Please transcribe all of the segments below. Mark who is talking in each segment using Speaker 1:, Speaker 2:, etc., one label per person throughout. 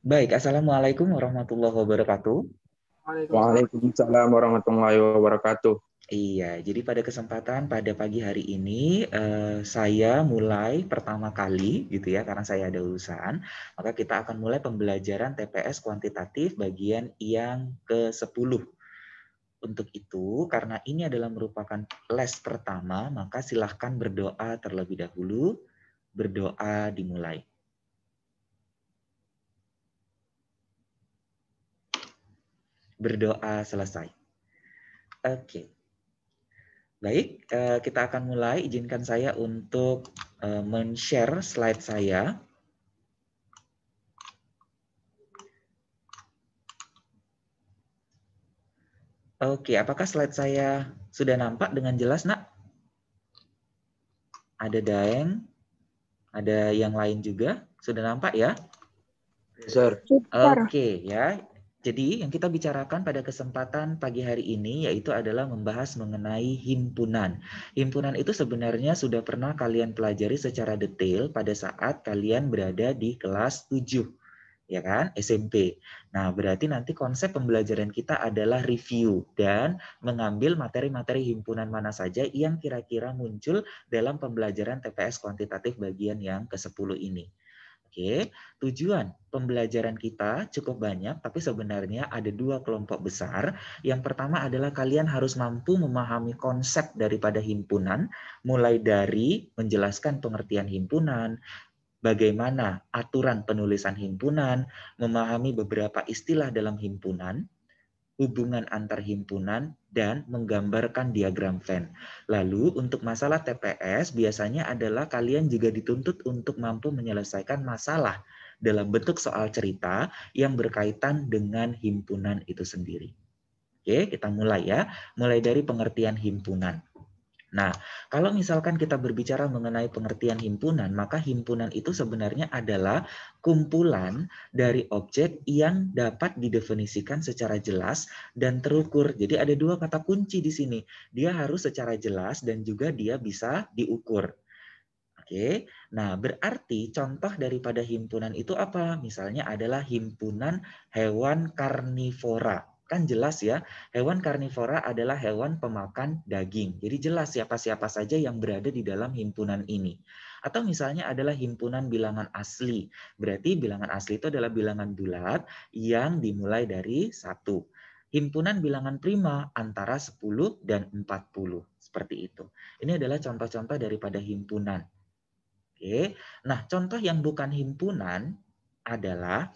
Speaker 1: Baik, Assalamualaikum warahmatullahi wabarakatuh. Waalaikumsalam warahmatullahi wabarakatuh. Iya, jadi pada kesempatan pada pagi hari ini eh, saya mulai pertama kali gitu ya karena saya ada urusan, maka kita akan mulai pembelajaran TPS kuantitatif bagian yang ke-10. Untuk itu, karena ini adalah merupakan les pertama, maka silahkan berdoa terlebih dahulu. Berdoa dimulai. berdoa selesai. Oke. Okay. Baik, eh, kita akan mulai. Izinkan saya untuk eh, men-share slide saya. Oke, apakah slide saya sudah nampak dengan jelas, nak? Ada Daeng, ada yang lain juga. Sudah nampak ya? Sir. Oke, ya. Jadi yang kita bicarakan pada kesempatan pagi hari ini yaitu adalah membahas mengenai himpunan. Himpunan itu sebenarnya sudah pernah kalian pelajari secara detail pada saat kalian berada di kelas 7 ya kan SMP. Nah berarti nanti konsep pembelajaran kita adalah review dan mengambil materi-materi himpunan mana saja yang kira-kira muncul dalam pembelajaran TPS kuantitatif bagian yang ke-10 ini. Oke, tujuan pembelajaran kita cukup banyak, tapi sebenarnya ada dua kelompok besar. Yang pertama adalah kalian harus mampu memahami konsep daripada himpunan, mulai dari menjelaskan pengertian himpunan, bagaimana aturan penulisan himpunan, memahami beberapa istilah dalam himpunan, hubungan antar himpunan, dan menggambarkan diagram Venn. Lalu untuk masalah TPS biasanya adalah kalian juga dituntut untuk mampu menyelesaikan masalah dalam bentuk soal cerita yang berkaitan dengan himpunan itu sendiri. Oke, kita mulai ya. Mulai dari pengertian himpunan. Nah, kalau misalkan kita berbicara mengenai pengertian himpunan, maka himpunan itu sebenarnya adalah kumpulan dari objek yang dapat didefinisikan secara jelas dan terukur. Jadi ada dua kata kunci di sini. Dia harus secara jelas dan juga dia bisa diukur. Oke. Nah, berarti contoh daripada himpunan itu apa? Misalnya adalah himpunan hewan karnivora. Kan jelas ya, hewan karnivora adalah hewan pemakan daging. Jadi jelas siapa-siapa saja yang berada di dalam himpunan ini. Atau misalnya adalah himpunan bilangan asli. Berarti bilangan asli itu adalah bilangan bulat yang dimulai dari satu himpunan bilangan prima antara 10 dan 40. Seperti itu. Ini adalah contoh-contoh daripada himpunan. Oke. Nah, contoh yang bukan himpunan adalah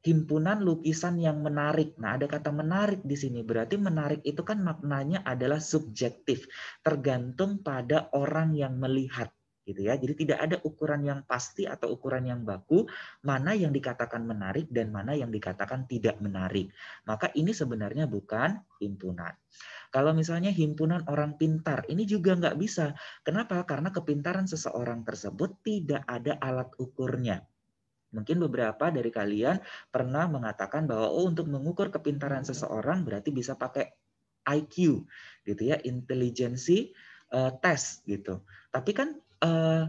Speaker 1: himpunan lukisan yang menarik. Nah, ada kata menarik di sini. Berarti menarik itu kan maknanya adalah subjektif, tergantung pada orang yang melihat gitu ya. Jadi tidak ada ukuran yang pasti atau ukuran yang baku mana yang dikatakan menarik dan mana yang dikatakan tidak menarik. Maka ini sebenarnya bukan himpunan. Kalau misalnya himpunan orang pintar, ini juga nggak bisa. Kenapa? Karena kepintaran seseorang tersebut tidak ada alat ukurnya. Mungkin beberapa dari kalian pernah mengatakan bahwa oh untuk mengukur kepintaran hmm. seseorang berarti bisa pakai IQ gitu ya, intelijensi uh, eh, tes gitu. Tapi kan uh,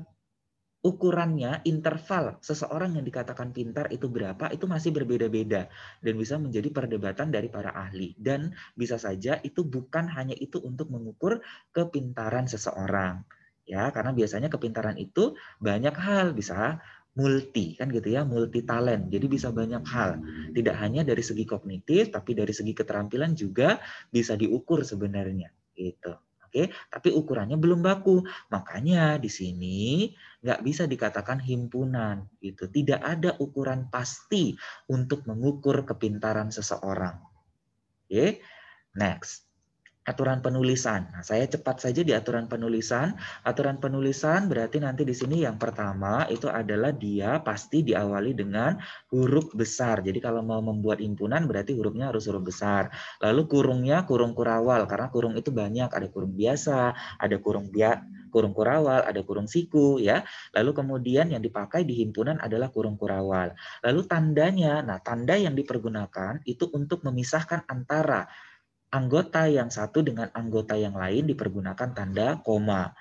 Speaker 1: ukurannya interval seseorang yang dikatakan pintar itu berapa itu masih berbeda-beda dan bisa menjadi perdebatan dari para ahli dan bisa saja itu bukan hanya itu untuk mengukur kepintaran seseorang ya karena biasanya kepintaran itu banyak hal bisa multi kan gitu ya multi talent jadi bisa banyak hal tidak hanya dari segi kognitif tapi dari segi keterampilan juga bisa diukur sebenarnya gitu oke tapi ukurannya belum baku makanya di sini nggak bisa dikatakan himpunan gitu tidak ada ukuran pasti untuk mengukur kepintaran seseorang oke next aturan penulisan. Nah, saya cepat saja di aturan penulisan. Aturan penulisan berarti nanti di sini yang pertama itu adalah dia pasti diawali dengan huruf besar. Jadi kalau mau membuat himpunan berarti hurufnya harus huruf besar. Lalu kurungnya kurung kurawal karena kurung itu banyak, ada kurung biasa, ada kurung biak, kurung kurawal, ada kurung siku ya. Lalu kemudian yang dipakai di himpunan adalah kurung kurawal. Lalu tandanya, nah tanda yang dipergunakan itu untuk memisahkan antara anggota yang satu dengan anggota yang lain dipergunakan tanda koma.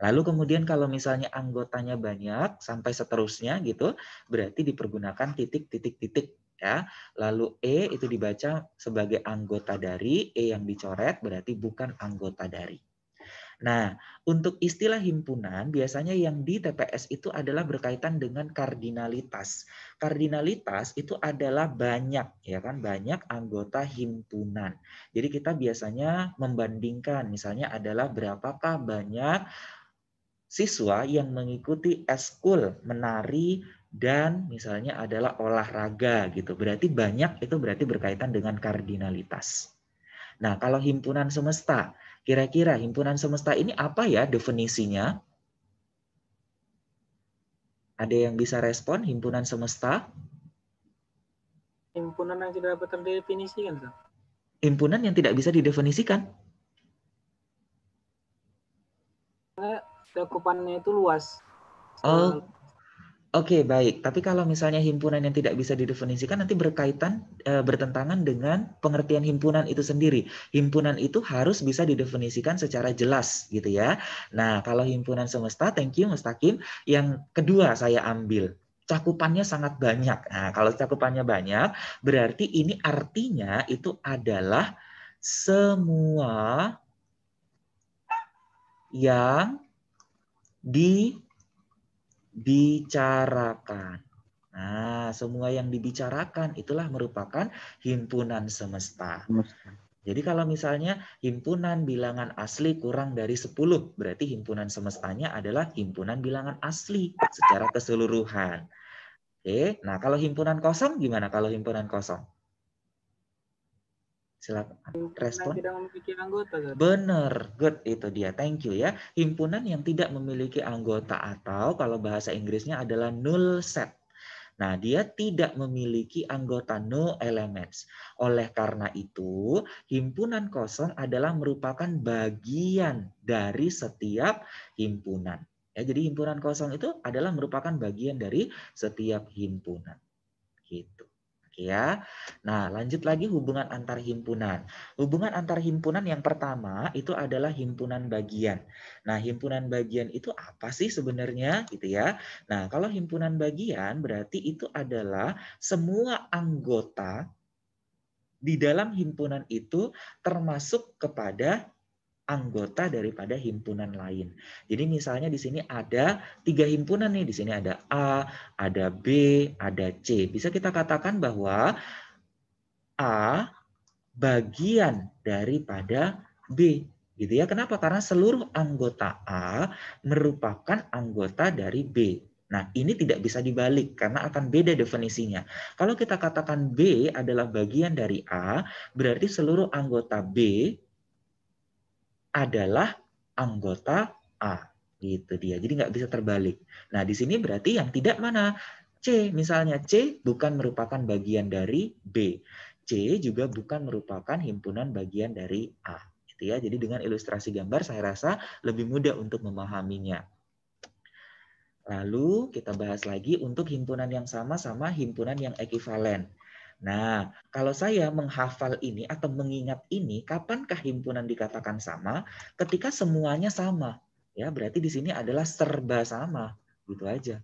Speaker 1: Lalu kemudian kalau misalnya anggotanya banyak sampai seterusnya gitu, berarti dipergunakan titik-titik-titik ya. Lalu E itu dibaca sebagai anggota dari, E yang dicoret berarti bukan anggota dari. Nah, untuk istilah himpunan biasanya yang di TPS itu adalah berkaitan dengan kardinalitas. Kardinalitas itu adalah banyak ya kan, banyak anggota himpunan. Jadi kita biasanya membandingkan misalnya adalah berapakah banyak siswa yang mengikuti eskul menari dan misalnya adalah olahraga gitu. Berarti banyak itu berarti berkaitan dengan kardinalitas. Nah, kalau himpunan semesta Kira-kira himpunan semesta ini apa ya definisinya? Ada yang bisa respon himpunan semesta? Himpunan yang tidak dapat terdefinisikan, Himpunan yang tidak bisa didefinisikan? Cakupannya itu luas. Oh, Oke, okay, baik. Tapi kalau misalnya himpunan yang tidak bisa didefinisikan nanti berkaitan e, bertentangan dengan pengertian himpunan itu sendiri. Himpunan itu harus bisa didefinisikan secara jelas gitu ya. Nah, kalau himpunan semesta, thank you Mustakim, yang kedua saya ambil cakupannya sangat banyak. Nah, kalau cakupannya banyak, berarti ini artinya itu adalah semua yang di bicarakan. Nah, semua yang dibicarakan itulah merupakan himpunan semesta. semesta. Jadi kalau misalnya himpunan bilangan asli kurang dari 10, berarti himpunan semestanya adalah himpunan bilangan asli secara keseluruhan. Oke, nah kalau himpunan kosong gimana kalau himpunan kosong? silakan respon tidak good. bener good itu dia thank you ya himpunan yang tidak memiliki anggota atau kalau bahasa Inggrisnya adalah null set Nah, dia tidak memiliki anggota no elements. Oleh karena itu, himpunan kosong adalah merupakan bagian dari setiap himpunan. Ya, jadi himpunan kosong itu adalah merupakan bagian dari setiap himpunan. Gitu ya. Nah, lanjut lagi hubungan antar himpunan. Hubungan antar himpunan yang pertama itu adalah himpunan bagian. Nah, himpunan bagian itu apa sih sebenarnya gitu ya? Nah, kalau himpunan bagian berarti itu adalah semua anggota di dalam himpunan itu termasuk kepada anggota daripada himpunan lain. Jadi misalnya di sini ada tiga himpunan nih, di sini ada A, ada B, ada C. Bisa kita katakan bahwa A bagian daripada B gitu ya. Kenapa? Karena seluruh anggota A merupakan anggota dari B. Nah, ini tidak bisa dibalik karena akan beda definisinya. Kalau kita katakan B adalah bagian dari A, berarti seluruh anggota B adalah anggota A. Gitu dia. Jadi nggak bisa terbalik. Nah, di sini berarti yang tidak mana? C. Misalnya C bukan merupakan bagian dari B. C juga bukan merupakan himpunan bagian dari A. Gitu ya. Jadi dengan ilustrasi gambar saya rasa lebih mudah untuk memahaminya. Lalu kita bahas lagi untuk himpunan yang sama sama himpunan yang ekivalen. Nah, kalau saya menghafal ini atau mengingat ini, kapankah himpunan dikatakan sama? Ketika semuanya sama. Ya, berarti di sini adalah serba sama, gitu aja.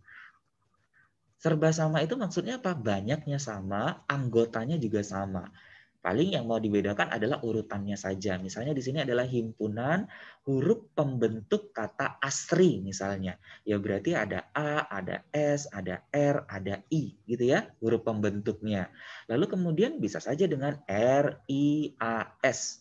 Speaker 1: Serba sama itu maksudnya apa? Banyaknya sama, anggotanya juga sama. Paling yang mau dibedakan adalah urutannya saja. Misalnya di sini adalah himpunan huruf pembentuk kata asri misalnya. Ya berarti ada A, ada S, ada R, ada I gitu ya, huruf pembentuknya. Lalu kemudian bisa saja dengan R, I, A, S.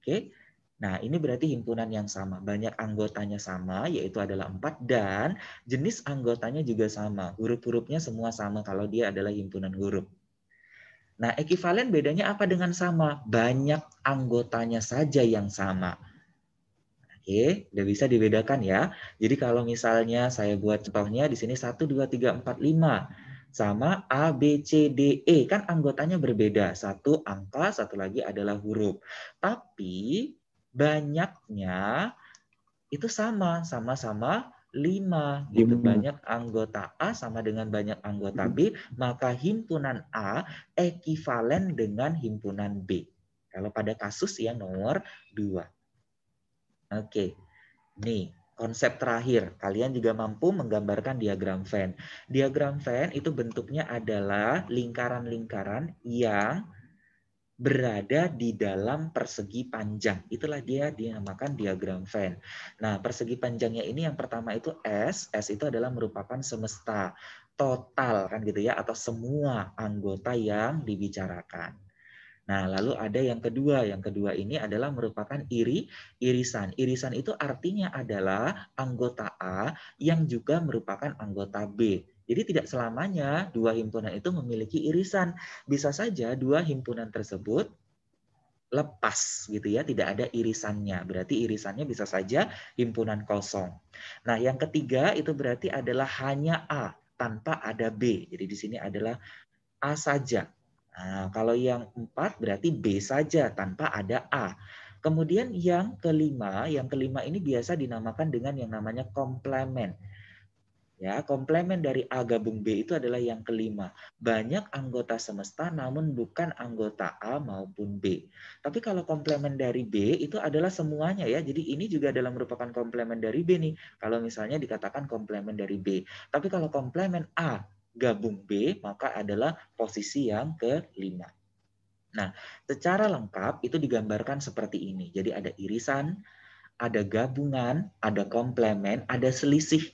Speaker 1: Oke. Nah, ini berarti himpunan yang sama. Banyak anggotanya sama, yaitu adalah empat dan jenis anggotanya juga sama. Huruf-hurufnya semua sama kalau dia adalah himpunan huruf. Nah, ekivalen bedanya apa dengan sama? Banyak anggotanya saja yang sama. Oke, udah bisa dibedakan ya. Jadi kalau misalnya saya buat contohnya di sini 1, 2, 3, 4, 5. Sama A, B, C, D, E. Kan anggotanya berbeda. Satu angka, satu lagi adalah huruf. Tapi banyaknya itu sama. Sama-sama 5 iya, gitu banyak anggota A sama dengan banyak anggota B maka himpunan A ekivalen dengan himpunan B kalau pada kasus yang nomor 2 oke nih konsep terakhir kalian juga mampu menggambarkan diagram Venn diagram Venn itu bentuknya adalah lingkaran-lingkaran yang berada di dalam persegi panjang. Itulah dia dinamakan diagram Venn. Nah, persegi panjangnya ini yang pertama itu S. S itu adalah merupakan semesta total kan gitu ya atau semua anggota yang dibicarakan. Nah, lalu ada yang kedua. Yang kedua ini adalah merupakan iri irisan. Irisan itu artinya adalah anggota A yang juga merupakan anggota B. Jadi tidak selamanya dua himpunan itu memiliki irisan. Bisa saja dua himpunan tersebut lepas gitu ya, tidak ada irisannya. Berarti irisannya bisa saja himpunan kosong. Nah, yang ketiga itu berarti adalah hanya A tanpa ada B. Jadi di sini adalah A saja. Nah, kalau yang empat berarti B saja tanpa ada A. Kemudian yang kelima, yang kelima ini biasa dinamakan dengan yang namanya komplement. Ya, komplement dari A gabung B itu adalah yang kelima. Banyak anggota semesta namun bukan anggota A maupun B. Tapi kalau komplement dari B itu adalah semuanya ya. Jadi ini juga adalah merupakan komplement dari B nih. Kalau misalnya dikatakan komplement dari B. Tapi kalau komplement A gabung B maka adalah posisi yang kelima. Nah, secara lengkap itu digambarkan seperti ini. Jadi ada irisan, ada gabungan, ada komplement, ada selisih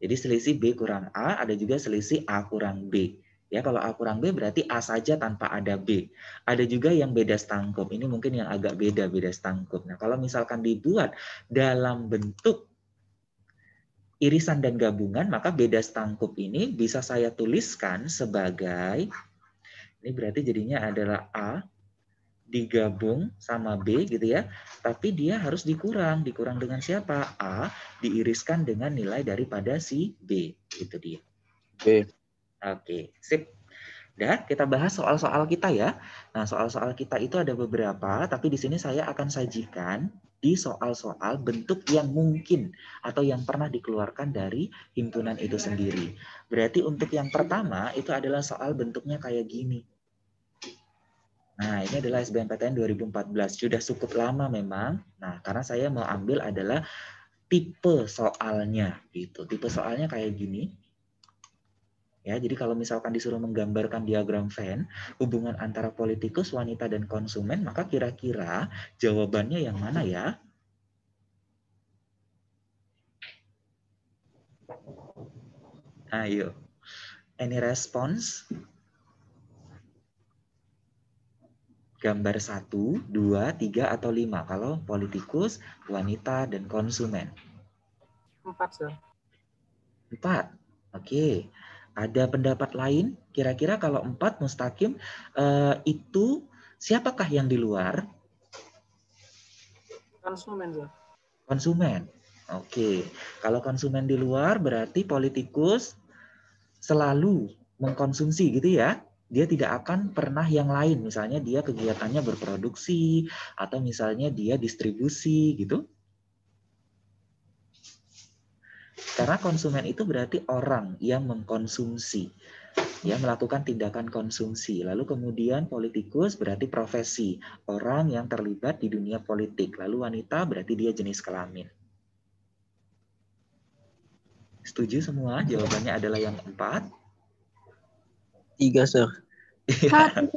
Speaker 1: jadi selisih B kurang A, ada juga selisih A kurang B. Ya, kalau A kurang B berarti A saja tanpa ada B. Ada juga yang beda stangkup. Ini mungkin yang agak beda, beda stangkup. Nah, kalau misalkan dibuat dalam bentuk irisan dan gabungan, maka beda stangkup ini bisa saya tuliskan sebagai, ini berarti jadinya adalah A digabung sama B gitu ya. Tapi dia harus dikurang. Dikurang dengan siapa? A diiriskan dengan nilai daripada si B. Itu dia. B. Oke, sip. Dan kita bahas soal-soal kita ya. Nah, soal-soal kita itu ada beberapa, tapi di sini saya akan sajikan di soal-soal bentuk yang mungkin atau yang pernah dikeluarkan dari himpunan itu sendiri. Berarti untuk yang pertama itu adalah soal bentuknya kayak gini. Nah, ini adalah SBMPTN 2014. Sudah cukup lama memang. Nah, karena saya mau ambil adalah tipe soalnya gitu. Tipe soalnya kayak gini. Ya, jadi kalau misalkan disuruh menggambarkan diagram Venn, hubungan antara politikus, wanita dan konsumen, maka kira-kira jawabannya yang mana ya? Ayo. Any response? gambar 1, 2, 3, atau 5 kalau politikus, wanita, dan konsumen? 4, sir. 4. Oke. Okay. Ada pendapat lain? Kira-kira kalau 4 mustaqim eh, itu siapakah yang di luar? Konsumen, sir. Konsumen. Oke. Okay. Kalau konsumen di luar berarti politikus selalu mengkonsumsi gitu ya? dia tidak akan pernah yang lain misalnya dia kegiatannya berproduksi atau misalnya dia distribusi gitu karena konsumen itu berarti orang yang mengkonsumsi yang melakukan tindakan konsumsi lalu kemudian politikus berarti profesi orang yang terlibat di dunia politik lalu wanita berarti dia jenis kelamin setuju semua jawabannya adalah yang empat tiga sir iya. satu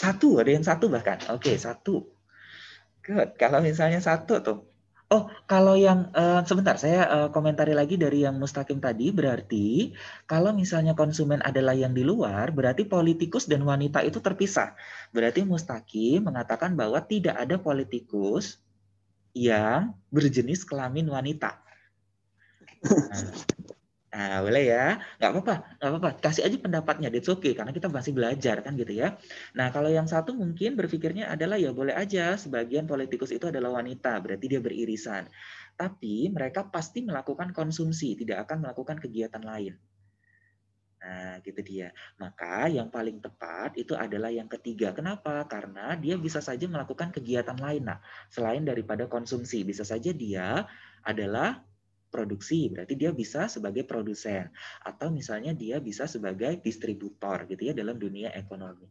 Speaker 1: satu ada yang satu bahkan oke okay, satu good kalau misalnya satu tuh oh kalau yang uh, sebentar saya uh, komentari lagi dari yang Mustaqim tadi berarti kalau misalnya konsumen adalah yang di luar berarti politikus dan wanita itu terpisah berarti Mustaqim mengatakan bahwa tidak ada politikus yang berjenis kelamin wanita nah, Nah, boleh ya. Nggak apa-apa, nggak apa-apa. Kasih aja pendapatnya, that's okay. Karena kita masih belajar, kan gitu ya. Nah, kalau yang satu mungkin berpikirnya adalah ya boleh aja, sebagian politikus itu adalah wanita, berarti dia beririsan. Tapi mereka pasti melakukan konsumsi, tidak akan melakukan kegiatan lain. Nah, gitu dia. Maka yang paling tepat itu adalah yang ketiga. Kenapa? Karena dia bisa saja melakukan kegiatan lain, nah, selain daripada konsumsi. Bisa saja dia adalah produksi berarti dia bisa sebagai produsen atau misalnya dia bisa sebagai distributor gitu ya dalam dunia ekonomi.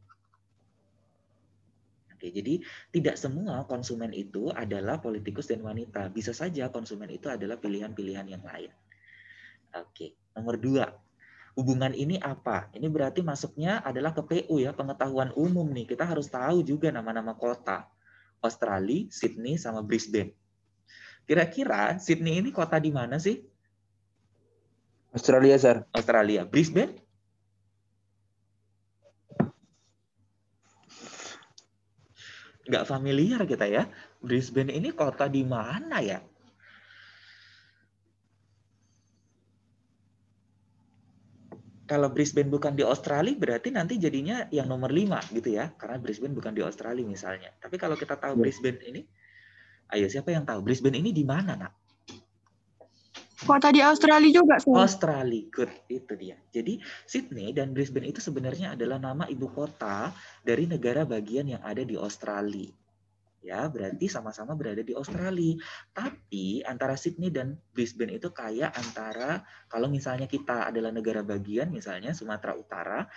Speaker 1: Oke, jadi tidak semua konsumen itu adalah politikus dan wanita. Bisa saja konsumen itu adalah pilihan-pilihan yang lain. Oke, nomor dua. Hubungan ini apa? Ini berarti masuknya adalah ke PU ya, pengetahuan umum nih. Kita harus tahu juga nama-nama kota. Australia, Sydney, sama Brisbane. Kira-kira Sydney ini kota di mana sih? Australia, Sir. Australia. Brisbane? Nggak familiar kita ya. Brisbane ini kota di mana ya? kalau Brisbane bukan di Australia berarti nanti jadinya yang nomor lima gitu ya karena Brisbane bukan di Australia misalnya tapi kalau kita tahu ya. Brisbane ini Ayo siapa yang tahu Brisbane ini di mana nak? Kota di Australia juga sih. Australia, good itu dia. Jadi Sydney dan Brisbane itu sebenarnya adalah nama ibu kota dari negara bagian yang ada di Australia. Ya, berarti sama-sama berada di Australia. Tapi antara Sydney dan Brisbane itu kayak antara kalau misalnya kita adalah negara bagian misalnya Sumatera Utara,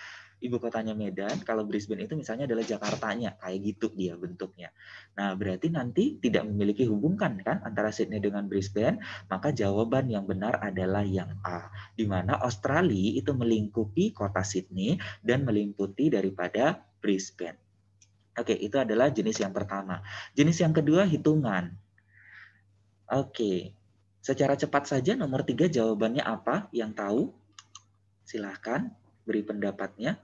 Speaker 1: ibu kotanya Medan, kalau Brisbane itu misalnya adalah Jakartanya, kayak gitu dia bentuknya. Nah, berarti nanti tidak memiliki hubungan kan, kan antara Sydney dengan Brisbane, maka jawaban yang benar adalah yang A, di mana Australia itu melingkupi kota Sydney dan melingkupi daripada Brisbane. Oke, itu adalah jenis yang pertama. Jenis yang kedua hitungan. Oke. Secara cepat saja nomor tiga jawabannya apa? Yang tahu? Silahkan beri pendapatnya.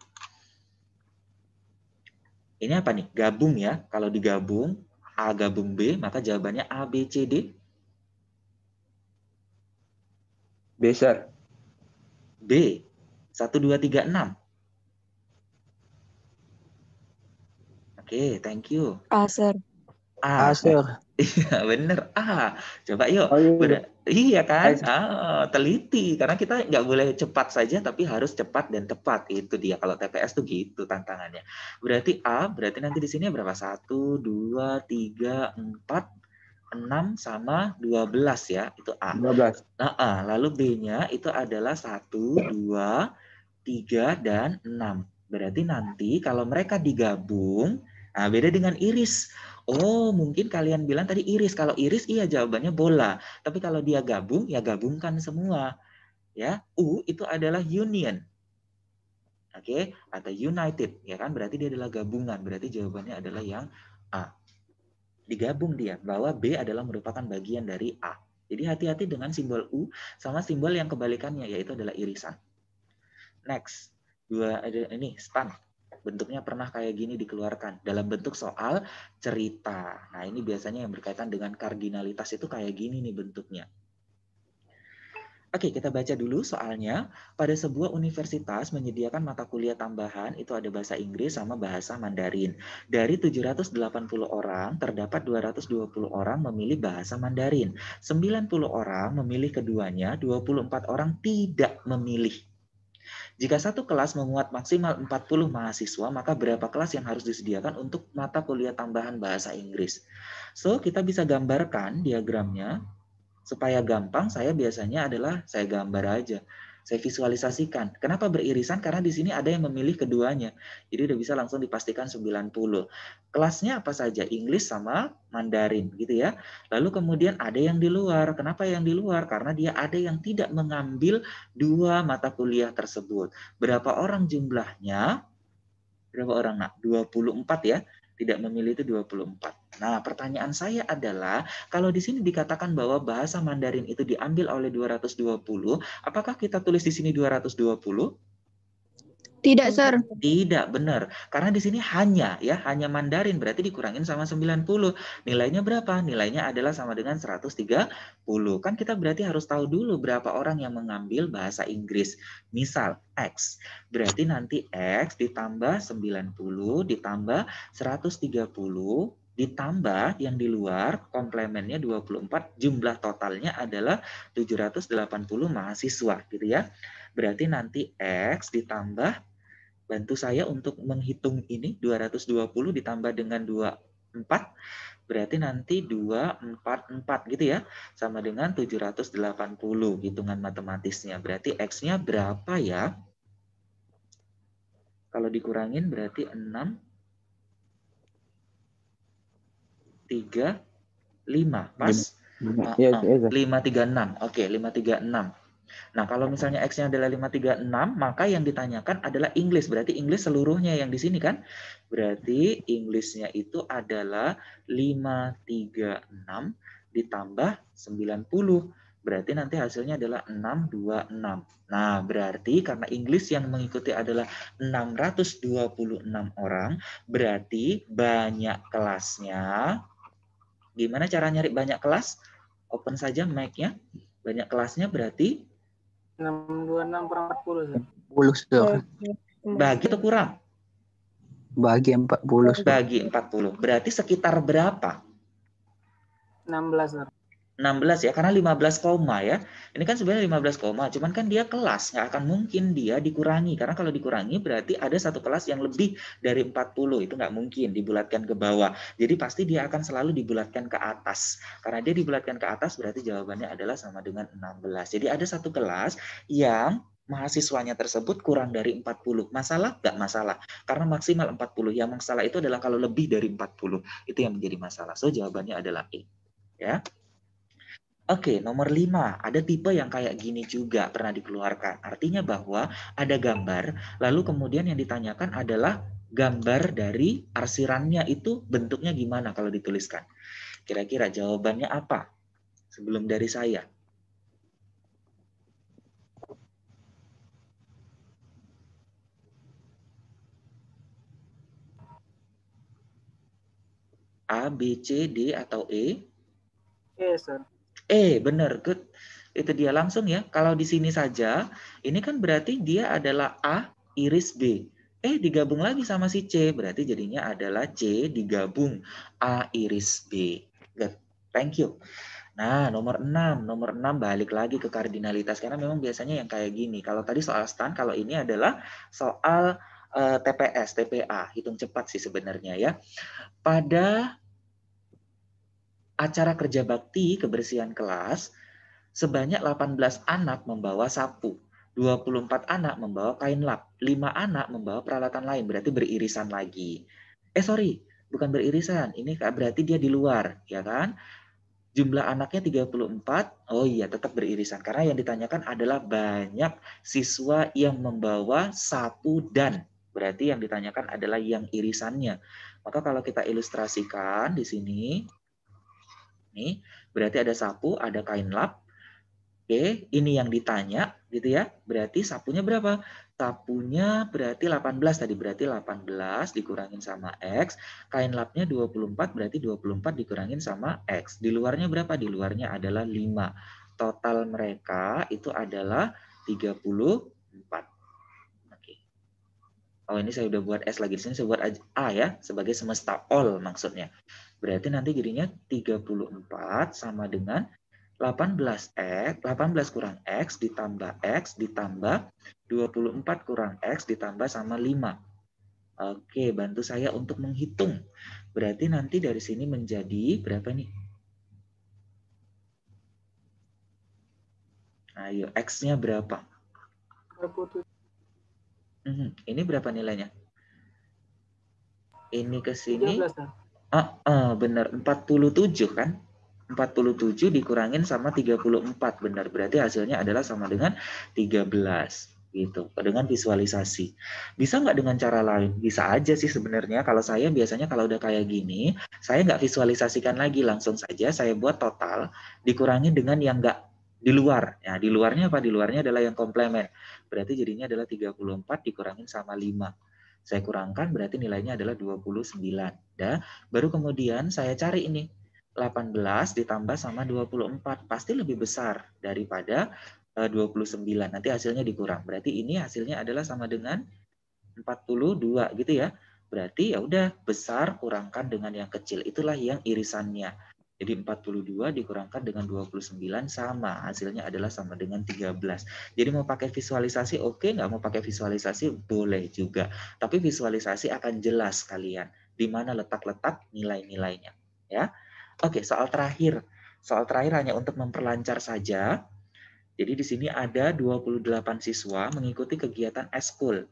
Speaker 1: Ini apa nih? Gabung ya. Kalau digabung, A gabung B, maka jawabannya A, B, C, D. B, sir. B. 1, 2, 3, 6. Oke, okay, thank you. A, sir. A. Ah, Asur. Ah, iya bener A. Ah, coba yuk. Oh, iya. Bener. iya kan. Ah, teliti karena kita nggak boleh cepat saja tapi harus cepat dan tepat itu dia kalau TPS tuh gitu tantangannya. Berarti A berarti nanti di sini berapa satu dua tiga empat 6 sama 12 ya, itu A. 12. Nah, A. lalu B-nya itu adalah 1, 2, 3, dan 6. Berarti nanti kalau mereka digabung, nah beda dengan iris. Oh, mungkin kalian bilang tadi iris. Kalau iris iya jawabannya bola. Tapi kalau dia gabung ya gabungkan semua. Ya, U itu adalah union. Oke, okay? atau united ya kan berarti dia adalah gabungan. Berarti jawabannya adalah yang A. Digabung dia bahwa B adalah merupakan bagian dari A. Jadi hati-hati dengan simbol U sama simbol yang kebalikannya yaitu adalah irisan. Next, dua ada ini stand bentuknya pernah kayak gini dikeluarkan dalam bentuk soal cerita. Nah, ini biasanya yang berkaitan dengan kardinalitas itu kayak gini nih bentuknya. Oke, kita baca dulu soalnya. Pada sebuah universitas menyediakan mata kuliah tambahan, itu ada bahasa Inggris sama bahasa Mandarin. Dari 780 orang, terdapat 220 orang memilih bahasa Mandarin. 90 orang memilih keduanya, 24 orang tidak memilih. Jika satu kelas memuat maksimal 40 mahasiswa, maka berapa kelas yang harus disediakan untuk mata kuliah tambahan bahasa Inggris? So, kita bisa gambarkan diagramnya supaya gampang. Saya biasanya adalah saya gambar aja. Saya visualisasikan. Kenapa beririsan? Karena di sini ada yang memilih keduanya. Jadi udah bisa langsung dipastikan 90. Kelasnya apa saja? Inggris sama Mandarin gitu ya. Lalu kemudian ada yang di luar. Kenapa yang di luar? Karena dia ada yang tidak mengambil dua mata kuliah tersebut. Berapa orang jumlahnya? Berapa orang nak? 24 ya. Tidak memilih itu 24. Nah, pertanyaan saya adalah kalau di sini dikatakan bahwa bahasa Mandarin itu diambil oleh 220, apakah kita tulis di sini 220? Tidak, Sir. Tidak, benar. Karena di sini hanya ya, hanya Mandarin berarti dikurangin sama 90. Nilainya berapa? Nilainya adalah sama dengan 130. Kan kita berarti harus tahu dulu berapa orang yang mengambil bahasa Inggris. Misal X. Berarti nanti X ditambah 90 ditambah 130 ditambah yang di luar komplemennya 24 jumlah totalnya adalah 780 mahasiswa gitu ya. Berarti nanti X ditambah bantu saya untuk menghitung ini 220 ditambah dengan 24 berarti nanti 244 gitu ya sama dengan 780 hitungan matematisnya. Berarti X-nya berapa ya? Kalau dikurangin berarti 6 tiga lima pas ah, iya, ah. Iya, iya. lima tiga enam oke lima tiga enam nah kalau misalnya x nya adalah lima tiga enam maka yang ditanyakan adalah inggris berarti inggris seluruhnya yang di sini kan berarti inggrisnya itu adalah lima tiga enam ditambah sembilan puluh berarti nanti hasilnya adalah enam dua enam Nah, berarti karena Inggris yang mengikuti adalah 626 orang, berarti banyak kelasnya, Gimana cara nyari banyak kelas? Open saja mic-nya. Banyak kelasnya berarti 626 per 40. 40 sudah. Bagi atau kurang? Bagi 40. Bagi 40. Berarti sekitar berapa? 16. 16 ya karena 15 koma ya ini kan sebenarnya 15 koma cuman kan dia kelas nggak akan mungkin dia dikurangi karena kalau dikurangi berarti ada satu kelas yang lebih dari 40 itu nggak mungkin dibulatkan ke bawah jadi pasti dia akan selalu dibulatkan ke atas karena dia dibulatkan ke atas berarti jawabannya adalah sama dengan 16 jadi ada satu kelas yang mahasiswanya tersebut kurang dari 40. Masalah? Nggak masalah. Karena maksimal 40. Yang masalah itu adalah kalau lebih dari 40. Itu yang menjadi masalah. So, jawabannya adalah E. Ya. Oke, nomor 5, ada tipe yang kayak gini juga pernah dikeluarkan. Artinya bahwa ada gambar, lalu kemudian yang ditanyakan adalah gambar dari arsirannya itu bentuknya gimana kalau dituliskan. Kira-kira jawabannya apa? Sebelum dari saya. A, B, C, D, atau E? E, sir. Eh, benar, good. Itu dia langsung ya. Kalau di sini saja, ini kan berarti dia adalah A iris B. Eh, digabung lagi sama si C, berarti jadinya adalah C digabung A iris B. Good. Thank you. Nah, nomor 6. Nomor 6 balik lagi ke kardinalitas. Karena memang biasanya yang kayak gini. Kalau tadi soal stand, kalau ini adalah soal uh, eh, TPS, TPA. Hitung cepat sih sebenarnya ya. Pada acara kerja bakti kebersihan kelas, sebanyak 18 anak membawa sapu, 24 anak membawa kain lap, 5 anak membawa peralatan lain, berarti beririsan lagi. Eh sorry, bukan beririsan, ini berarti dia di luar, ya kan? Jumlah anaknya 34, oh iya tetap beririsan. Karena yang ditanyakan adalah banyak siswa yang membawa sapu dan Berarti yang ditanyakan adalah yang irisannya. Maka kalau kita ilustrasikan di sini, ini, berarti ada sapu, ada kain lap. Oke, ini yang ditanya gitu ya. Berarti sapunya berapa? Sapunya berarti 18 tadi, berarti 18 dikurangin sama X. Kain lapnya 24, berarti 24 dikurangin sama X. Di luarnya berapa? Di luarnya adalah 5. Total mereka itu adalah 34. Oh ini saya udah buat S lagi di sini saya buat A ya sebagai semesta all maksudnya. Berarti nanti jadinya 34 sama dengan 18X, 18 kurang X ditambah X ditambah 24 kurang X ditambah sama 5. Oke, bantu saya untuk menghitung. Berarti nanti dari sini menjadi berapa nih? Ayo, X-nya berapa? Mhm, ini berapa nilainya? Ini ke sini. Ah, ah benar. 47 kan? 47 dikurangin sama 34 benar. Berarti hasilnya adalah sama dengan 13 gitu dengan visualisasi bisa nggak dengan cara lain bisa aja sih sebenarnya kalau saya biasanya kalau udah kayak gini saya nggak visualisasikan lagi langsung saja saya buat total dikurangi dengan yang nggak di luar ya di luarnya apa di luarnya adalah yang komplement berarti jadinya adalah 34 dikurangin sama 5 saya kurangkan berarti nilainya adalah 29 ada, baru kemudian saya cari ini 18 ditambah sama 24 pasti lebih besar daripada 29. Eh, Nanti hasilnya dikurang. Berarti ini hasilnya adalah sama dengan 42 gitu ya. Berarti ya udah besar kurangkan dengan yang kecil. Itulah yang irisannya. Jadi 42 dikurangkan dengan 29 sama. Hasilnya adalah sama dengan 13. Jadi mau pakai visualisasi oke, okay. nggak mau pakai visualisasi boleh juga. Tapi visualisasi akan jelas kalian di mana letak-letak nilai-nilainya, ya. Oke, soal terakhir. Soal terakhir hanya untuk memperlancar saja. Jadi di sini ada 28 siswa mengikuti kegiatan eskul.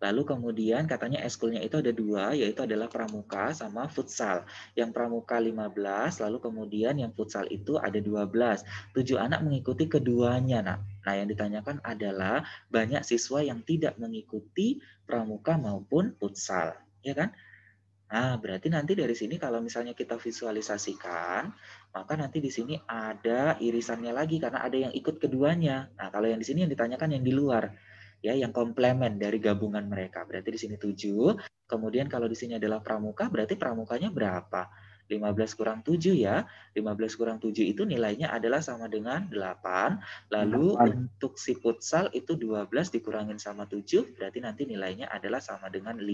Speaker 1: Lalu kemudian katanya eskulnya itu ada dua, yaitu adalah pramuka sama futsal. Yang pramuka 15, lalu kemudian yang futsal itu ada 12. Tujuh anak mengikuti keduanya. nak nah yang ditanyakan adalah banyak siswa yang tidak mengikuti pramuka maupun futsal ya kan? Nah, berarti nanti dari sini kalau misalnya kita visualisasikan, maka nanti di sini ada irisannya lagi karena ada yang ikut keduanya. Nah, kalau yang di sini yang ditanyakan yang di luar, ya yang komplement dari gabungan mereka. Berarti di sini 7. Kemudian kalau di sini adalah pramuka, berarti pramukanya berapa? 15 kurang 7 ya. 15 kurang 7 itu nilainya adalah sama dengan 8. Lalu 8. untuk si futsal itu 12 dikurangin sama 7, berarti nanti nilainya adalah sama dengan 5.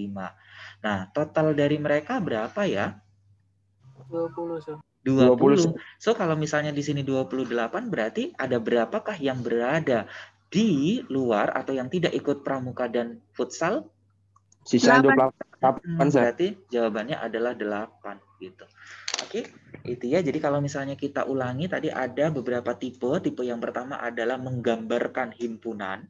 Speaker 1: Nah, total dari mereka berapa ya? 20. So. 20. 20. So, kalau misalnya di sini 28, berarti ada berapakah yang berada di luar atau yang tidak ikut pramuka dan futsal?
Speaker 2: Sisa 28,
Speaker 1: hmm, berarti jawabannya adalah 8 gitu. Oke, itu ya. Jadi kalau misalnya kita ulangi tadi ada beberapa tipe. Tipe yang pertama adalah menggambarkan himpunan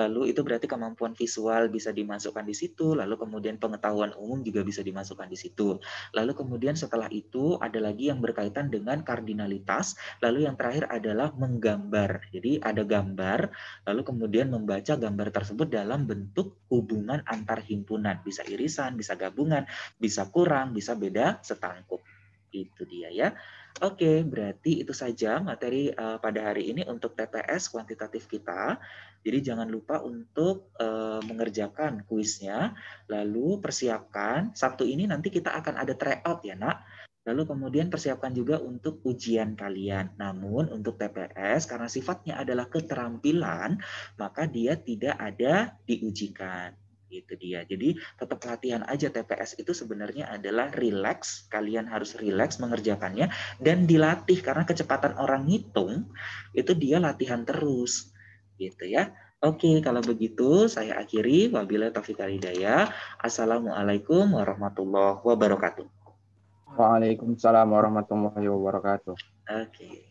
Speaker 1: lalu itu berarti kemampuan visual bisa dimasukkan di situ, lalu kemudian pengetahuan umum juga bisa dimasukkan di situ. Lalu kemudian setelah itu ada lagi yang berkaitan dengan kardinalitas, lalu yang terakhir adalah menggambar. Jadi ada gambar, lalu kemudian membaca gambar tersebut dalam bentuk hubungan antar himpunan, bisa irisan, bisa gabungan, bisa kurang, bisa beda setangkup. Itu dia ya. Oke, berarti itu saja materi uh, pada hari ini untuk TPS kuantitatif kita. Jadi jangan lupa untuk uh, mengerjakan kuisnya, lalu persiapkan Sabtu ini nanti kita akan ada tryout ya, Nak. Lalu kemudian persiapkan juga untuk ujian kalian. Namun untuk TPS karena sifatnya adalah keterampilan, maka dia tidak ada diujikan itu dia. Jadi tetap latihan aja TPS itu sebenarnya adalah relax, kalian harus relax mengerjakannya dan dilatih karena kecepatan orang ngitung itu dia latihan terus gitu ya. Oke, kalau begitu saya akhiri. Wabillahi taufiq hidayah. Assalamualaikum warahmatullahi wabarakatuh. Waalaikumsalam warahmatullahi wabarakatuh. Oke. Okay.